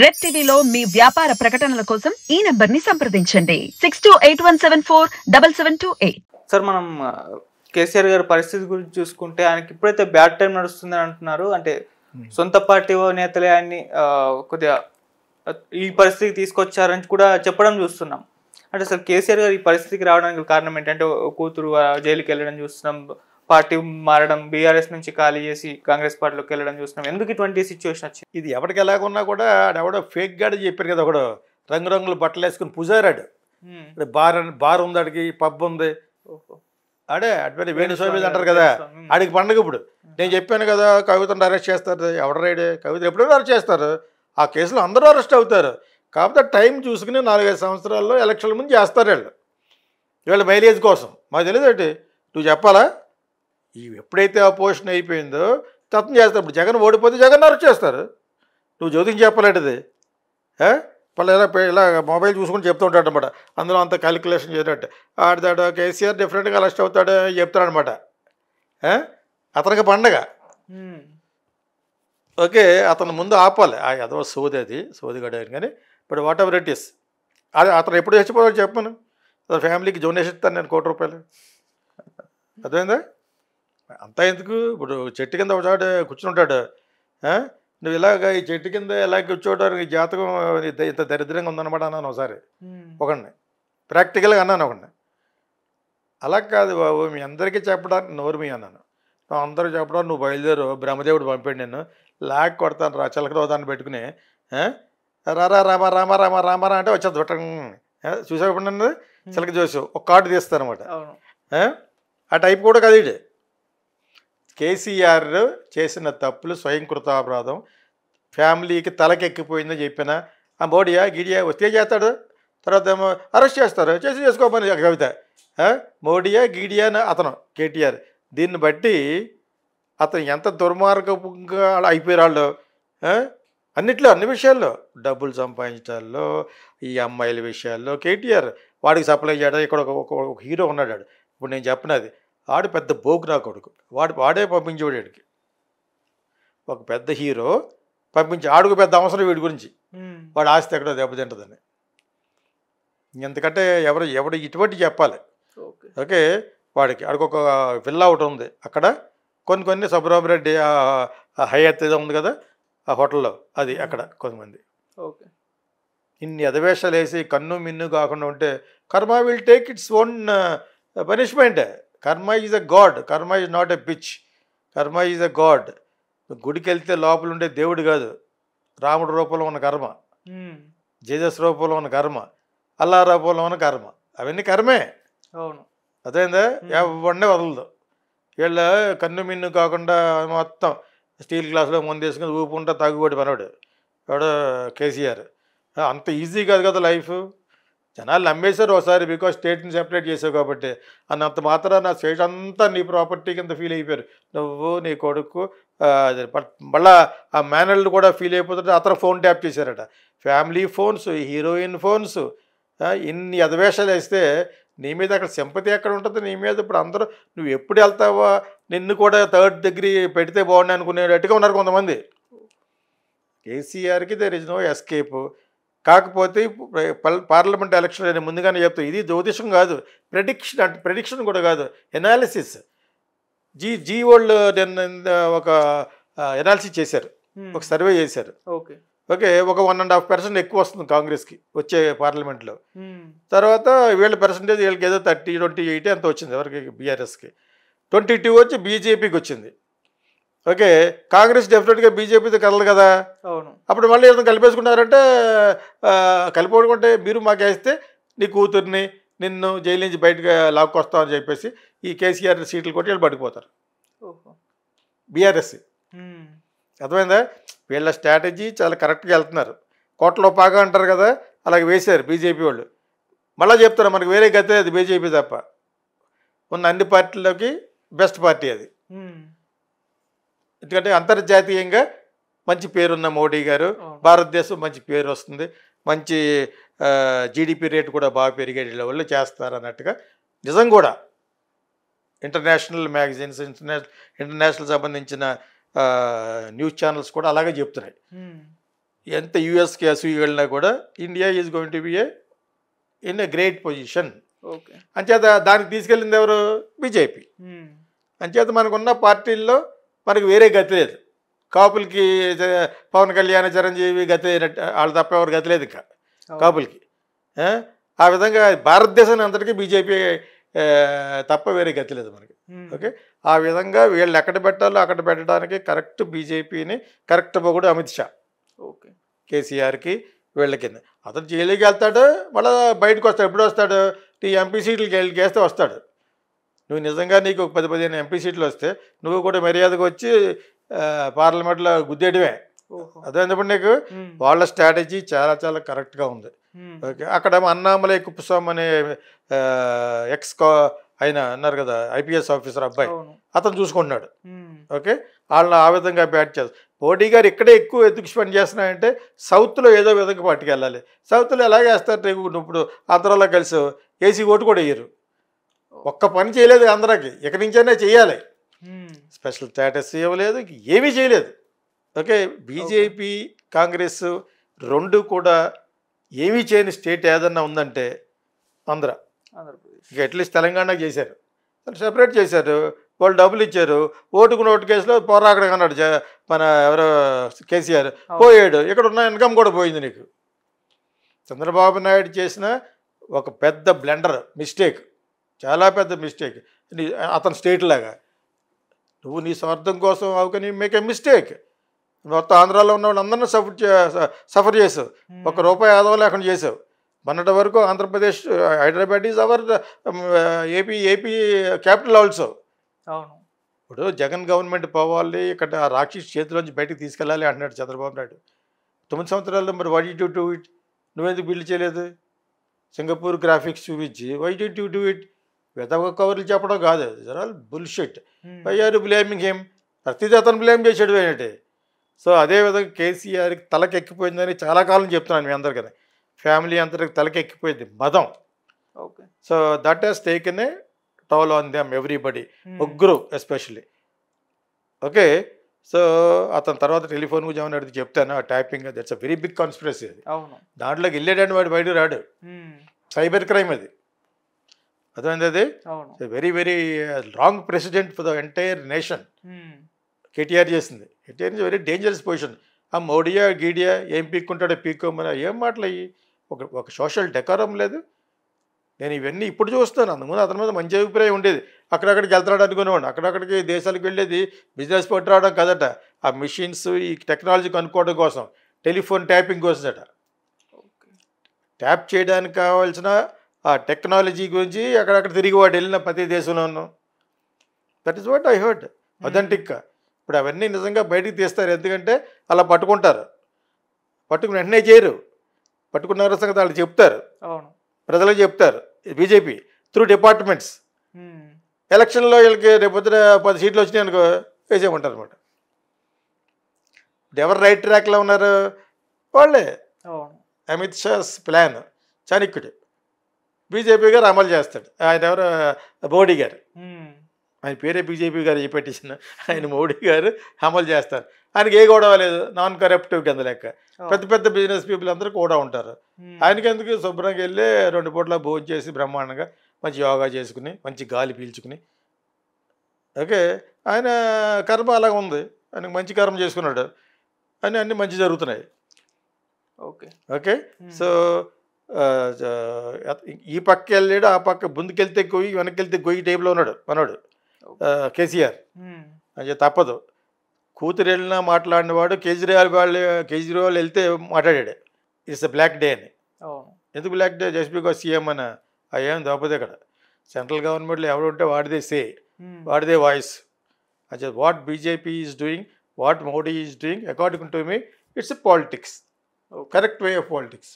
Red టీవీలో మీ వ్యాపార ప్రకటనల కోసం ఈ నెంబర్ ని సంప్రదించండి six two eight one seven four double seven two eight sir మనం కేసీఆర్ గారి పరిస్థితి గురించి చూసుకుంటే ఆయనకి ఇప్పుడైతే బ్యాడ్ టైం నడుస్తుందని అంటున్నారు అంటే hmm. సొంత పార్టీ నేతలే ఆయన్ని కొద్దిగా ఈ పరిస్థితికి తీసుకొచ్చారని కూడా చెప్పడం చూస్తున్నాం అంటే అసలు కేసీఆర్ గారు ఈ పరిస్థితికి రావడానికి కారణం ఏంటంటే కూతురు జైలుకి వెళ్ళడం చూస్తున్నాం పార్టీ మారడం బీఆర్ఎస్ నుంచి ఖాళీ చేసి కాంగ్రెస్ పార్టీలోకి వెళ్ళడం చూసినాం ఎందుకు ఇటువంటి సిచ్యువేషన్ వచ్చింది ఇది ఎవరికి ఎలాగున్నా కూడా ఎవడో ఫేక్ గాడు చెప్పారు కదా ఒకడు రంగురంగుల బట్టలు వేసుకుని పుజారాడు బార్ బార్ ఉంది అడిగి పబ్ ఉంది అడే వేణు స్వామి అంటారు కదా ఆడికి పండుగ ఇప్పుడు నేను చెప్పాను కదా కవితను అరెస్ట్ చేస్తారు ఎవడ రైడే కవిత ఎప్పుడైనా అరెస్ట్ చేస్తారు ఆ కేసులో అందరూ అరెస్ట్ అవుతారు కాకపోతే టైం చూసుకుని నాలుగైదు సంవత్సరాల్లో ఎలక్షన్ల ముందు చేస్తారు వీళ్ళు వీళ్ళ మైలేజ్ కోసం మాకు తెలియదు నువ్వు చెప్పాలా ఇవి ఎప్పుడైతే పోషణ అయిపోయిందో తత్వం చేస్తారు ఇప్పుడు జగన్ ఓడిపోతే జగన్ అరెస్ట్ చేస్తారు నువ్వు జ్యోతికి చెప్పలేంటిది వాళ్ళు ఇలా ఇలా మొబైల్ చూసుకుని చెప్తూ ఉంటాడు అనమాట అందులో అంత క్యాలిక్యులేషన్ చేసినట్టు ఆడతాడు కేసీఆర్ డిఫరెంట్గా అరెస్ట్ అవుతాడు చెప్తాడు అనమాట అతనికి పండగ ఓకే అతను ముందు ఆపాలి ఆ సోది అది సోది గడ కానీ but whatever it is అది అతను ఎప్పుడు చచ్చిపోతాడు చెప్పాను ఫ్యామిలీకి డొనేషన్ ఇస్తాను నేను కోటి రూపాయలు అర్థమైందా అంతా ఎందుకు ఇప్పుడు చెట్టు కింద ఒకసారి కూర్చుని ఉంటాడు నువ్వు ఇలాగ ఈ చెట్టు కింద ఇలా ఈ జాతకం ఇంత దరిద్రంగా ఉందన్నమాట అన్నాను ఒకసారి ఒకడిని ప్రాక్టికల్గా అన్నాను ఒకడిని అలా కాదు బాబు మీ అందరికీ చెప్పడానికి నోరు మీ అన్నాను నువ్వు అందరూ చెప్పడం నువ్వు బయలుదేరు బ్రహ్మదేవుడు పంపాడు నేను లాక్ కొడతాను రా దాన్ని పెట్టుకుని రారా రామ రామ రామ రామ రా అంటే వచ్చేది చూటం చూసేప్పుడు చిలక చూసావు ఒక కార్డు తీస్తాను అనమాట ఆ టైప్ కూడా కదీడు కేసీఆర్ చేసిన తప్పులు కృతాపరాధం ఫ్యామిలీకి తలకెక్కిపోయిందని చెప్పిన ఆ మోడీయా గిడియా వస్తే చేస్తాడు తర్వాత ఏమో అరెస్ట్ చేస్తారు చేసి చేసుకోమని కవిత మోడీయా అని అతను కేటీఆర్ దీన్ని బట్టి అతను ఎంత దుర్మార్గంగా అయిపోయారు వాళ్ళు అన్నిట్లో అన్ని విషయాల్లో డబ్బులు సంపాదించడాల్లో ఈ అమ్మాయిల విషయాల్లో కేటీఆర్ వాడికి సప్లై చేయడం ఇక్కడ ఒక హీరో ఉన్నాడు ఇప్పుడు నేను చెప్పినది ఆడు పెద్ద బోగు నా కొడుకు వాడు వాడే పంపించేవాడు వాడికి ఒక పెద్ద హీరో పంపించి ఆడుకు పెద్ద అవసరం వీడి గురించి వాడు ఆస్తి ఎక్కడో దెబ్బతింటుందని ఎందుకంటే ఎవరు ఎవడు ఇటువంటి చెప్పాలి ఓకే వాడికి ఆడికొక ఒక విల్లా ఒకటి ఉంది అక్కడ కొన్ని కొన్ని సుబ్రహ్మరెడ్డి హయాత్ ఏదో ఉంది కదా ఆ హోటల్లో అది అక్కడ కొంతమంది ఓకే ఇన్ని అధవేషాలు వేసి కన్ను మిన్ను కాకుండా ఉంటే karma will take its own పనిష్మెంటే karma is a god karma is not a pitch karma is a god గుడికి వెళ్తే లోపల ఉండే దేవుడు కాదు రాముడు రూపంలో ఉన్న కర్మ జీజస్ రూపంలో ఉన్న కర్మ అల్లా రూపంలో ఉన్న కర్మ అవన్నీ కర్మే అవును అదేందా ఎవడే వదలదు వీళ్ళ కన్ను మిన్ను కాకుండా మొత్తం స్టీల్ గ్లాసులో ముందు వేసుకుని ఊపుకుంటా తాగుబడి మనవాడు ఎవడో కేసీఆర్ అంత ఈజీ కాదు కదా లైఫ్ జనాలు నమ్మేశారు ఒకసారి బికాజ్ స్టేట్ని సెపరేట్ చేసావు కాబట్టి అన్నంత మాత్రాన నా స్టేట్ అంతా నీ ప్రాపర్టీ కింద ఫీల్ అయిపోయారు నువ్వు నీ కొడుకు మళ్ళా ఆ మేనల్ని కూడా ఫీల్ అయిపోతుంటే అతను ఫోన్ ట్యాప్ చేశారట ఫ్యామిలీ ఫోన్స్ హీరోయిన్ ఫోన్స్ ఇన్ని అధవేషాలు వేస్తే నీ మీద అక్కడ సింపతి ఎక్కడ ఉంటుంది నీ మీద ఇప్పుడు అందరూ నువ్వు ఎప్పుడు వెళ్తావా నిన్ను కూడా థర్డ్ డిగ్రీ పెడితే బాగుండు అనుకునేటట్టుగా ఉన్నారు కొంతమంది కేసీఆర్కి దేర్ ఇస్ నో ఎస్కేప్ కాకపోతే పార్లమెంట్ ఎలక్షన్ నేను ముందుగానే చెప్తా ఇది జ్యోతిషం కాదు ప్రెడిక్షన్ అంటే ప్రెడిక్షన్ కూడా కాదు ఎనాలిసిస్ జీ జీ వరల్డ్ ఒక ఎనాలిసిస్ చేశారు ఒక సర్వే చేశారు ఓకే ఓకే ఒక వన్ అండ్ హాఫ్ పర్సెంట్ ఎక్కువ వస్తుంది కాంగ్రెస్కి వచ్చే పార్లమెంట్లో తర్వాత వీళ్ళ పర్సంటేజ్ వీళ్ళకి ఏదో థర్టీ ట్వంటీ ఎయిట్ అంత వచ్చింది ఎవరికి బీఆర్ఎస్కి ట్వంటీ టూ వచ్చి బీజేపీకి వచ్చింది ఓకే కాంగ్రెస్ డెఫినెట్గా బీజేపీతో కదలదు కదా అవును అప్పుడు మళ్ళీ ఏదైనా కలిపేసుకున్నారంటే కలిపడుకుంటే మీరు మాకు వేస్తే నీ కూతుర్ని నిన్ను జైలు నుంచి బయటకు లాక్కొస్తాం అని చెప్పేసి ఈ కేసీఆర్ సీట్లు కొట్టి వీళ్ళు పడిపోతారు బీఆర్ఎస్ అర్థమైందా వీళ్ళ స్ట్రాటజీ చాలా కరెక్ట్గా వెళ్తున్నారు కోట్లో పాగా అంటారు కదా అలాగే వేశారు బీజేపీ వాళ్ళు మళ్ళీ చెప్తారు మనకు వేరే గతే అది బీజేపీ తప్ప ఉన్న అన్ని పార్టీలకి బెస్ట్ పార్టీ అది ఎందుకంటే అంతర్జాతీయంగా మంచి పేరున్న మోడీ గారు భారతదేశం మంచి పేరు వస్తుంది మంచి జీడిపి రేటు కూడా బాగా పెరిగే లెవెల్లో చేస్తారు అన్నట్టుగా నిజం కూడా ఇంటర్నేషనల్ మ్యాగజైన్స్ ఇంటర్నేషనల్ ఇంటర్నేషనల్ సంబంధించిన న్యూస్ ఛానల్స్ కూడా అలాగే చెప్తున్నాయి ఎంత యుఎస్కి అసూయి వెళ్ళినా కూడా India is going to be a in a great position okay అంచేత దానికి తీసుకెళ్ళింది ఎవరు బీజేపీ అంచేత మనకున్న పార్టీల్లో మనకి వేరే గతి లేదు కాపులకి పవన్ కళ్యాణ్ చిరంజీవి గతి వాళ్ళు తప్ప ఎవరు గతి లేదు ఇంకా కాపులకి ఆ విధంగా భారతదేశాన్ని అంతటికీ బీజేపీ తప్ప వేరే గతి లేదు మనకి ఓకే ఆ విధంగా వీళ్ళు ఎక్కడ పెట్టాలో అక్కడ పెట్టడానికి కరెక్ట్ బీజేపీని కరెక్ట్ పొగడు అమిత్ షా ఓకే కేసీఆర్కి వీళ్ళ కింద అతను జైలుకి వెళ్తాడు మళ్ళీ బయటకు వస్తాడు ఎప్పుడు వస్తాడు ఈ ఎంపీ సీట్లు గేస్తే వస్తాడు నువ్వు నిజంగా నీకు ఒక పది పదిహేను ఎంపీ సీట్లు వస్తే నువ్వు కూడా మర్యాదకు వచ్చి పార్లమెంట్లో గుద్దేయడమే ఎందుకంటే నీకు వాళ్ళ స్ట్రాటజీ చాలా చాలా కరెక్ట్గా ఉంది ఓకే అక్కడ అన్నామలై కుప్పస్వామి అనే ఎక్స్ ఆయన అన్నారు కదా ఐపీఎస్ ఆఫీసర్ అబ్బాయి అతను చూసుకుంటున్నాడు ఓకే వాళ్ళని ఆ విధంగా బ్యాట్ చేస్తారు మోడీ గారు ఇక్కడే ఎక్కువ ఎందుకు స్పెండ్ చేస్తున్నాయంటే సౌత్లో ఏదో విధంగా పట్టుకెళ్ళాలి సౌత్లో ఎలా చేస్తారు ఇప్పుడు ఆంధ్రాలో కలిసి ఏసీ ఓటు కూడా వేయరు ఒక్క పని చేయలేదు ఆంధ్రాకి ఇక్కడి నుంచైనా చేయాలి స్పెషల్ స్టేటస్ ఇవ్వలేదు ఏమీ చేయలేదు ఓకే బీజేపీ కాంగ్రెస్ రెండు కూడా ఏమీ చేయని స్టేట్ ఏదన్నా ఉందంటే ఆంధ్ర ఇక అట్లీస్ట్ తెలంగాణ చేశారు సెపరేట్ చేశారు వాళ్ళు డబ్బులు ఇచ్చారు ఓటుకు నోటు కేసులో పోరాకడం అన్నాడు మన ఎవరో కేసీఆర్ పోయాడు ఇక్కడ ఉన్న ఇన్కమ్ కూడా పోయింది నీకు చంద్రబాబు నాయుడు చేసిన ఒక పెద్ద బ్లెండర్ మిస్టేక్ చాలా పెద్ద మిస్టేక్ నీ అతని స్టేట్ లాగా నువ్వు నీ స్వార్థం కోసం అవుకని మేక్ ఏ మిస్టేక్ మొత్తం ఆంధ్రాలో ఉన్న వాళ్ళు అందరినీ సఫర్ సఫర్ చేసావు hmm. ఒక రూపాయి ఆదవ లేకుండా చేసావు మొన్నటి వరకు Andhra Pradesh Hyderabad is our AP AP capital also అవును ఇప్పుడు జగన్ గవర్నమెంట్ పోవాలి ఇక్కడ ఆ రాక్షస్ చేతిలోంచి బయటకు తీసుకెళ్ళాలి అంటున్నాడు చంద్రబాబు నాయుడు తొమ్మిది సంవత్సరాల్లో మరి వై డి టూ ఇట్ నువ్వెందుకు బిల్డ్ చేయలేదు సింగపూర్ గ్రాఫిక్స్ చూపించి వై డి టూ ఇట్ వెతవ కవర్లు చెప్పడం కాదు దర్ ఆల్ బుల్షిట్ అయ్యారు బ్లేమింగ్ ఏం ప్రతిదీ అతను బ్లేమ్ చేసాడు ఏంటంటే సో అదేవిధంగా కేసీఆర్కి తలకెక్కిపోయిందని చాలా కాలం చెప్తున్నాను మీ అందరికీ ఫ్యామిలీ అందరికి తలకెక్కిపోయింది మదం okay so that has taken a toll on them everybody ముగ్గురు ఎస్పెషల్లీ ఓకే సో అతని తర్వాత టెలిఫోన్ గురించి ఏమైనా అడిగితే చెప్తాను ఆ typing that's a very big conspiracy అది దాంట్లోకి వెళ్ళాడని వాడు బయట రాడు సైబర్ hmm. క్రైమ్ అది అర్థమైంది అది very very wrong president for the entire nation KTR చేసింది KTR is very dangerous position ఆ మోడియా గీడియా ఏం పీక్కుంటాడో పీక్కోమని ఏం మాటలు ఒక ఒక సోషల్ డెకారం లేదు నేను ఇవన్నీ ఇప్పుడు చూస్తాను అందుకని అతని మీద మంచి అభిప్రాయం ఉండేది అక్కడక్కడికి వెళ్తున్నాడు అనుకునేవాడు అక్కడక్కడికి దేశాలకు వెళ్ళేది బిజినెస్ పెట్టి రావడం కదట ఆ మిషన్స్ ఈ టెక్నాలజీ కనుక్కోవడం కోసం టెలిఫోన్ ట్యాపింగ్ కోసం అట ట్యాప్ చేయడానికి కావాల్సిన ఆ టెక్నాలజీ గురించి అక్కడక్కడ తిరిగి వాడు వెళ్ళిన ప్రతి దేశంలోనూ that is what I heard అథెంటిక్గా ఇప్పుడు అవన్నీ నిజంగా బయటికి తీస్తారు ఎందుకంటే అలా పట్టుకుంటారు పట్టుకుని వెంటనే చేయరు పట్టుకున్న సంగతి వాళ్ళు చెప్తారు అవును ప్రజలకు చెప్తారు బీజేపీ త్రూ డిపార్ట్మెంట్స్ ఎలక్షన్లో వీళ్ళకి రేపొద్దున పది సీట్లు వచ్చినాయి అనుకో వేసేయమంటారు అనమాట ఇప్పుడు ఎవరు రైట్ ట్రాక్లో ఉన్నారు వాళ్ళే అమిత్ షాస్ ప్లాన్ చాణిక్యుడు బీజేపీ గారు అమలు చేస్తాడు ఆయన ఎవరు మోడీ గారు ఆయన పేరే బీజేపీ గారు చేపెట్టించిన ఆయన మోడీ గారు అమలు చేస్తారు ఆయనకి ఏ గొడవ లేదు నాన్ కరప్టివ్ కింద లెక్క పెద్ద పెద్ద బిజినెస్ పీపుల్ అందరూ కూడా ఉంటారు ఆయనకి ఎందుకు శుభ్రంగా వెళ్ళి రెండు పూట్ల భోజనం చేసి బ్రహ్మాండంగా మంచి యోగా చేసుకుని మంచి గాలి పీల్చుకుని ఓకే ఆయన కర్మ అలాగ ఉంది ఆయనకు మంచి కర్మ చేసుకున్నాడు అని అన్నీ మంచి జరుగుతున్నాయి ఓకే ఓకే సో ఈ పక్క వెళ్ళాడు ఆ పక్క ముందుకెళ్తే గొయ్యి వెనకెళ్తే గొయ్యి టైంలో ఉన్నాడు మనోడు కేసీఆర్ అని తప్పదు కూతురు వెళ్ళినా మాట్లాడినవాడు కేజ్రీవాల్ వాళ్ళు కేజ్రీవాల్ వెళ్తే మాట్లాడాడు ఇట్స్ ఎ బ్లాక్ డే అని ఎందుకు black day just because CM అని ఏం తప్పదు ఇక్కడ సెంట్రల్ గవర్నమెంట్లో ఎవరు ఉంటే వాడిదే సే వాడిదే వాయిస్ అంటే what BJP is doing what Modi is doing according to me it's politics correct way of politics